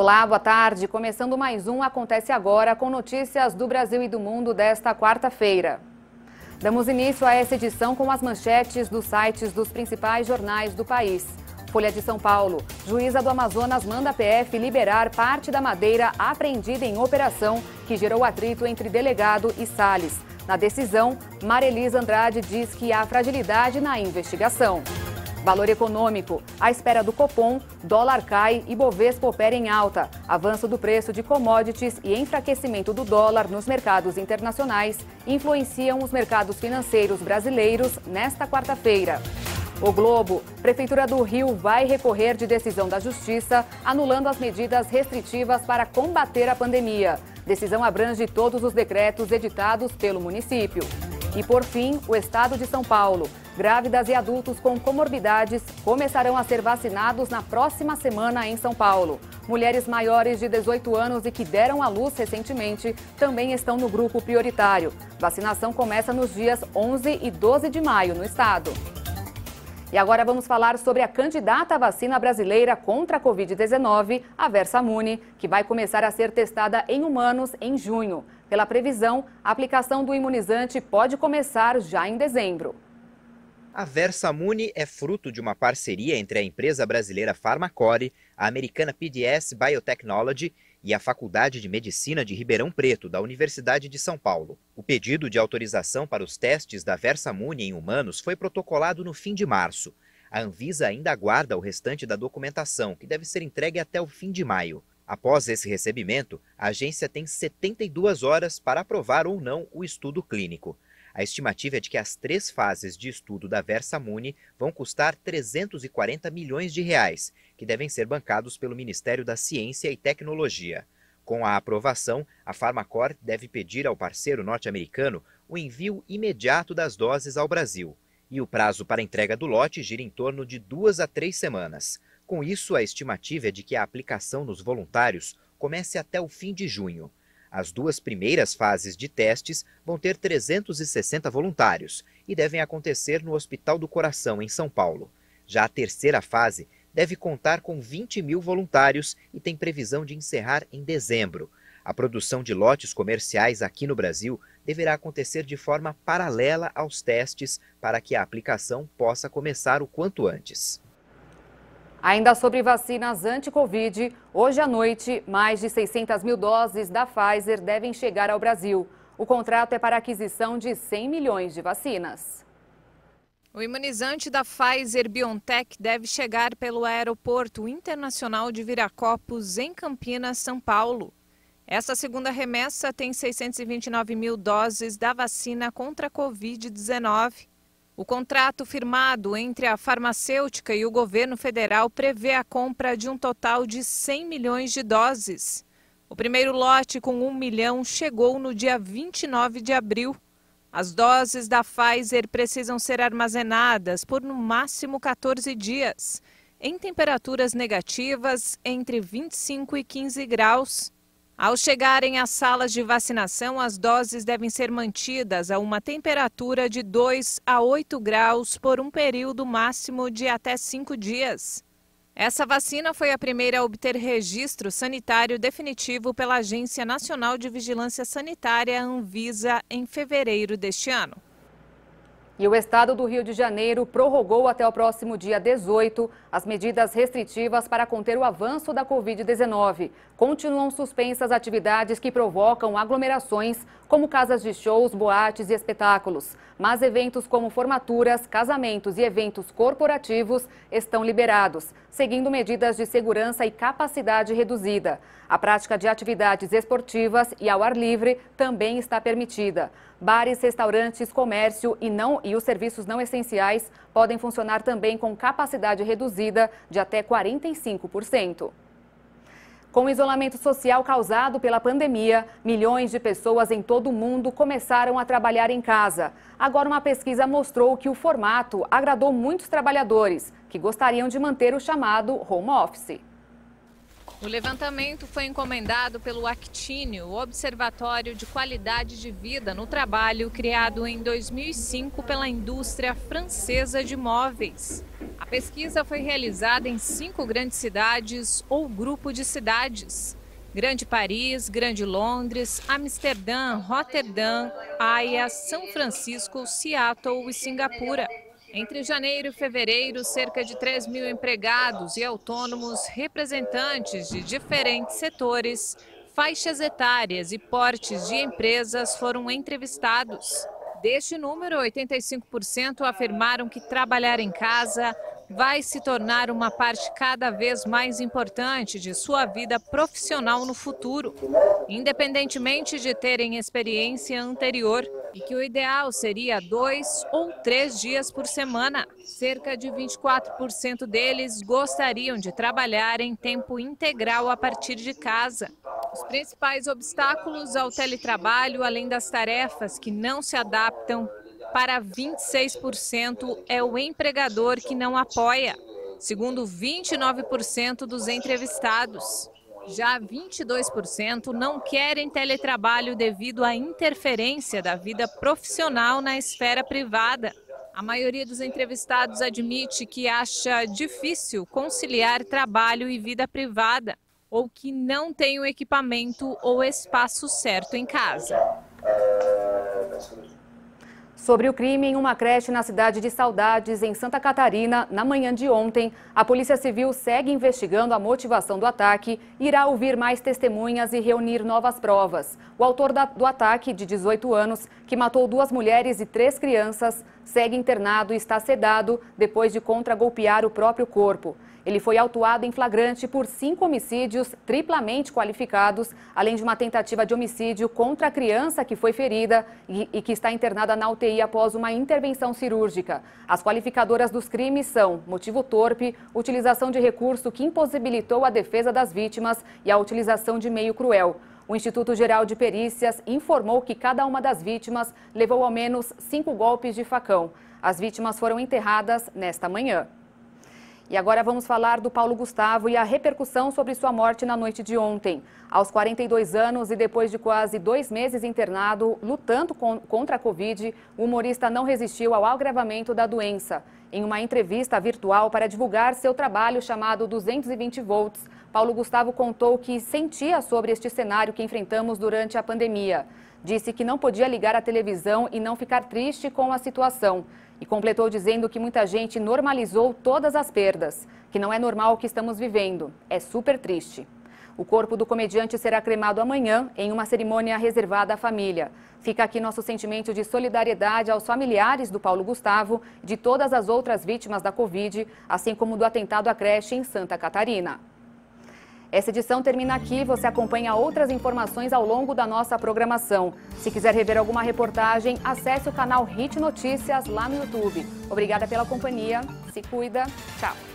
Olá, boa tarde. Começando mais um Acontece Agora com notícias do Brasil e do mundo desta quarta-feira. Damos início a essa edição com as manchetes dos sites dos principais jornais do país. Folha de São Paulo. Juíza do Amazonas manda a PF liberar parte da madeira apreendida em operação que gerou atrito entre delegado e Salles. Na decisão, Marelisa Andrade diz que há fragilidade na investigação. Valor econômico. À espera do Copom, dólar cai e Bovespa opera em alta. Avanço do preço de commodities e enfraquecimento do dólar nos mercados internacionais influenciam os mercados financeiros brasileiros nesta quarta-feira. O Globo, Prefeitura do Rio vai recorrer de decisão da Justiça, anulando as medidas restritivas para combater a pandemia. Decisão abrange todos os decretos editados pelo município. E por fim, o Estado de São Paulo. Grávidas e adultos com comorbidades começarão a ser vacinados na próxima semana em São Paulo. Mulheres maiores de 18 anos e que deram à luz recentemente também estão no grupo prioritário. Vacinação começa nos dias 11 e 12 de maio no estado. E agora vamos falar sobre a candidata à vacina brasileira contra a Covid-19, a Versamune, que vai começar a ser testada em humanos em junho. Pela previsão, a aplicação do imunizante pode começar já em dezembro. A Versamune é fruto de uma parceria entre a empresa brasileira Farmacore, a americana PDS Biotechnology e a Faculdade de Medicina de Ribeirão Preto, da Universidade de São Paulo. O pedido de autorização para os testes da Versamune em humanos foi protocolado no fim de março. A Anvisa ainda aguarda o restante da documentação, que deve ser entregue até o fim de maio. Após esse recebimento, a agência tem 72 horas para aprovar ou não o estudo clínico. A estimativa é de que as três fases de estudo da Versamune vão custar 340 milhões de reais, que devem ser bancados pelo Ministério da Ciência e Tecnologia. Com a aprovação, a Farmacor deve pedir ao parceiro norte-americano o envio imediato das doses ao Brasil. E o prazo para entrega do lote gira em torno de duas a três semanas. Com isso, a estimativa é de que a aplicação nos voluntários comece até o fim de junho. As duas primeiras fases de testes vão ter 360 voluntários e devem acontecer no Hospital do Coração, em São Paulo. Já a terceira fase deve contar com 20 mil voluntários e tem previsão de encerrar em dezembro. A produção de lotes comerciais aqui no Brasil deverá acontecer de forma paralela aos testes para que a aplicação possa começar o quanto antes. Ainda sobre vacinas anti-Covid, hoje à noite, mais de 600 mil doses da Pfizer devem chegar ao Brasil. O contrato é para aquisição de 100 milhões de vacinas. O imunizante da Pfizer BioNTech deve chegar pelo Aeroporto Internacional de Viracopos, em Campinas, São Paulo. Essa segunda remessa tem 629 mil doses da vacina contra a Covid-19. O contrato firmado entre a farmacêutica e o governo federal prevê a compra de um total de 100 milhões de doses. O primeiro lote, com 1 milhão, chegou no dia 29 de abril. As doses da Pfizer precisam ser armazenadas por no máximo 14 dias, em temperaturas negativas entre 25 e 15 graus. Ao chegarem às salas de vacinação, as doses devem ser mantidas a uma temperatura de 2 a 8 graus por um período máximo de até 5 dias. Essa vacina foi a primeira a obter registro sanitário definitivo pela Agência Nacional de Vigilância Sanitária, Anvisa, em fevereiro deste ano. E o estado do Rio de Janeiro prorrogou até o próximo dia 18 as medidas restritivas para conter o avanço da Covid-19. Continuam suspensas atividades que provocam aglomerações, como casas de shows, boates e espetáculos. Mas eventos como formaturas, casamentos e eventos corporativos estão liberados, seguindo medidas de segurança e capacidade reduzida. A prática de atividades esportivas e ao ar livre também está permitida. Bares, restaurantes, comércio e, não, e os serviços não essenciais podem funcionar também com capacidade reduzida reduzida de até 45%. Com o isolamento social causado pela pandemia, milhões de pessoas em todo o mundo começaram a trabalhar em casa. Agora, uma pesquisa mostrou que o formato agradou muitos trabalhadores, que gostariam de manter o chamado home office. O levantamento foi encomendado pelo Actine, o Observatório de Qualidade de Vida no Trabalho, criado em 2005 pela indústria francesa de móveis. A pesquisa foi realizada em cinco grandes cidades ou grupo de cidades. Grande Paris, Grande Londres, Amsterdã, Rotterdam, Haia, São Francisco, Seattle e Singapura. Entre janeiro e fevereiro, cerca de 3 mil empregados e autônomos, representantes de diferentes setores, faixas etárias e portes de empresas foram entrevistados. Deste número, 85% afirmaram que trabalhar em casa vai se tornar uma parte cada vez mais importante de sua vida profissional no futuro, independentemente de terem experiência anterior e que o ideal seria dois ou três dias por semana. Cerca de 24% deles gostariam de trabalhar em tempo integral a partir de casa. Os principais obstáculos ao teletrabalho, além das tarefas que não se adaptam, para 26% é o empregador que não apoia, segundo 29% dos entrevistados. Já 22% não querem teletrabalho devido à interferência da vida profissional na esfera privada. A maioria dos entrevistados admite que acha difícil conciliar trabalho e vida privada ou que não tem o equipamento ou espaço certo em casa. Sobre o crime em uma creche na cidade de Saudades, em Santa Catarina, na manhã de ontem, a Polícia Civil segue investigando a motivação do ataque, irá ouvir mais testemunhas e reunir novas provas. O autor do ataque, de 18 anos, que matou duas mulheres e três crianças, segue internado e está sedado depois de contragolpear o próprio corpo. Ele foi autuado em flagrante por cinco homicídios triplamente qualificados, além de uma tentativa de homicídio contra a criança que foi ferida e, e que está internada na UTI após uma intervenção cirúrgica. As qualificadoras dos crimes são motivo torpe, utilização de recurso que impossibilitou a defesa das vítimas e a utilização de meio cruel. O Instituto Geral de Perícias informou que cada uma das vítimas levou ao menos cinco golpes de facão. As vítimas foram enterradas nesta manhã. E agora vamos falar do Paulo Gustavo e a repercussão sobre sua morte na noite de ontem. Aos 42 anos e depois de quase dois meses internado, lutando contra a Covid, o humorista não resistiu ao agravamento da doença. Em uma entrevista virtual para divulgar seu trabalho chamado 220 Volts, Paulo Gustavo contou que sentia sobre este cenário que enfrentamos durante a pandemia. Disse que não podia ligar a televisão e não ficar triste com a situação. E completou dizendo que muita gente normalizou todas as perdas, que não é normal o que estamos vivendo. É super triste. O corpo do comediante será cremado amanhã em uma cerimônia reservada à família. Fica aqui nosso sentimento de solidariedade aos familiares do Paulo Gustavo, de todas as outras vítimas da Covid, assim como do atentado à creche em Santa Catarina. Essa edição termina aqui. Você acompanha outras informações ao longo da nossa programação. Se quiser rever alguma reportagem, acesse o canal Hit Notícias lá no YouTube. Obrigada pela companhia. Se cuida. Tchau.